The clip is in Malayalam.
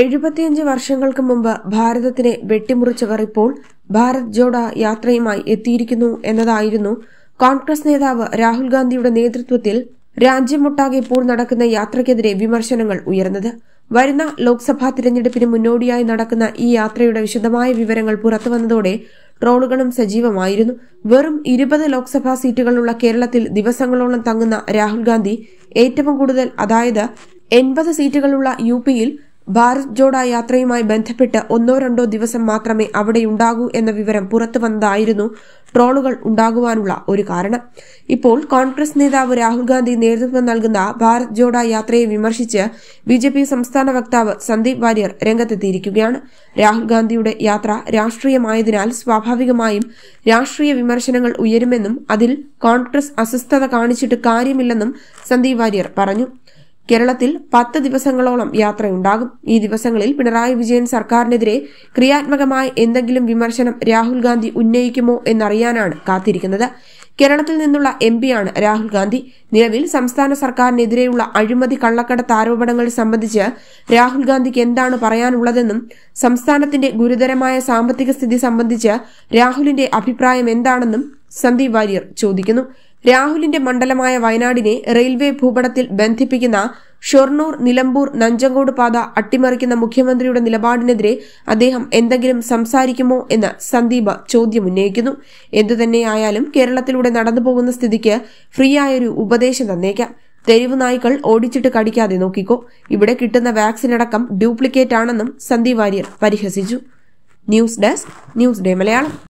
എഴുപത്തിയഞ്ച് വർഷങ്ങൾക്ക് മുമ്പ് ഭാരതത്തിനെ വെട്ടിമുറിച്ചവർ ഇപ്പോൾ ഭാരത് ജോഡ യാത്രയുമായി എത്തിയിരിക്കുന്നു എന്നതായിരുന്നു കോൺഗ്രസ് നേതാവ് രാഹുൽ ഗാന്ധിയുടെ നേതൃത്വത്തിൽ രാജ്യമൊട്ടാകെ ഇപ്പോൾ നടക്കുന്ന യാത്രയ്ക്കെതിരെ വിമർശനങ്ങൾ ഉയർന്നത് വരുന്ന ലോക്സഭാ തിരഞ്ഞെടുപ്പിന് മുന്നോടിയായി നടക്കുന്ന ഈ യാത്രയുടെ വിശദമായ വിവരങ്ങൾ പുറത്തുവന്നതോടെ ട്രോളുകളും സജീവമായിരുന്നു വെറും ഇരുപത് ലോക്സഭാ സീറ്റുകളുള്ള കേരളത്തിൽ ദിവസങ്ങളോളം തങ്ങുന്ന രാഹുൽ ഗാന്ധി ഏറ്റവും കൂടുതൽ അതായത് എൺപത് സീറ്റുകളുള്ള യു പിയിൽ ഭാരത് ജോഡ യാത്രയുമായി ബന്ധപ്പെട്ട് ഒന്നോ രണ്ടോ ദിവസം മാത്രമേ അവിടെയുണ്ടാകൂ എന്ന വിവരം പുറത്തു വന്നതായിരുന്നു ട്രോളുകൾ ഉണ്ടാകുവാനുള്ള ഒരു കാരണം ഇപ്പോൾ കോൺഗ്രസ് നേതാവ് രാഹുൽ ഗാന്ധി നേതൃത്വം നൽകുന്ന ഭാരത് ജോഡ യാത്രയെ വിമർശിച്ച് ബി ജെ പി സംസ്ഥാന വക്താവ് സന്ദീപ് വാര്യർ രംഗത്തെത്തിയിരിക്കുകയാണ് രാഹുൽ ഗാന്ധിയുടെ യാത്ര രാഷ്ട്രീയമായതിനാൽ സ്വാഭാവികമായും രാഷ്ട്രീയ വിമർശനങ്ങൾ ഉയരുമെന്നും അതിൽ കോൺഗ്രസ് അസ്വസ്ഥത കാണിച്ചിട്ട് കാര്യമില്ലെന്നും സന്ദീപ് വാര്യർ പറഞ്ഞു കേരളത്തിൽ പത്ത് ദിവസങ്ങളോളം യാത്രയുണ്ടാകും ഈ ദിവസങ്ങളിൽ പിണറായി വിജയൻ സർക്കാരിനെതിരെ ക്രിയാത്മകമായ എന്തെങ്കിലും വിമർശനം രാഹുൽ ഗാന്ധി ഉന്നയിക്കുമോ എന്നറിയാനാണ് കാത്തിരിക്കുന്നത് കേരളത്തിൽ നിന്നുള്ള എം പിയാണ് രാഹുൽ ഗാന്ധി നിലവിൽ സംസ്ഥാന സർക്കാരിനെതിരെയുള്ള അഴിമതി കള്ളക്കടത്ത് ആരോപണങ്ങൾ സംബന്ധിച്ച് രാഹുൽ ഗാന്ധിക്ക് എന്താണ് പറയാനുള്ളതെന്നും സംസ്ഥാനത്തിന്റെ ഗുരുതരമായ സാമ്പത്തിക സ്ഥിതി സംബന്ധിച്ച് രാഹുലിന്റെ അഭിപ്രായം എന്താണെന്നും സന്ദീപ് വാര്യർ ചോദിക്കുന്നു രാഹുലിന്റെ മണ്ഡലമായ വയനാടിനെ റെയിൽവേ ഭൂപടത്തിൽ ബന്ധിപ്പിക്കുന്ന ഷൊർണൂർ നിലമ്പൂർ നഞ്ചങ്കോട് പാത അട്ടിമറിക്കുന്ന മുഖ്യമന്ത്രിയുടെ നിലപാടിനെതിരെ അദ്ദേഹം എന്തെങ്കിലും സംസാരിക്കുമോ എന്ന് സന്ദീപ് ചോദ്യമുന്നയിക്കുന്നു എന്തുതന്നെയായാലും കേരളത്തിലൂടെ നടന്നുപോകുന്ന സ്ഥിതിക്ക് ഫ്രീയായൊരു ഉപദേശം തന്നേക്കാം തെരുവ് നായ്ക്കൾ ഓടിച്ചിട്ട് കടിക്കാതെ നോക്കിക്കോ ഇവിടെ കിട്ടുന്ന വാക്സിൻ അടക്കം ഡ്യൂപ്ലിക്കേറ്റ് ആണെന്നും സന്ദീപ് വാര്യർ പരിഹസിച്ചു news desk news day Malayalam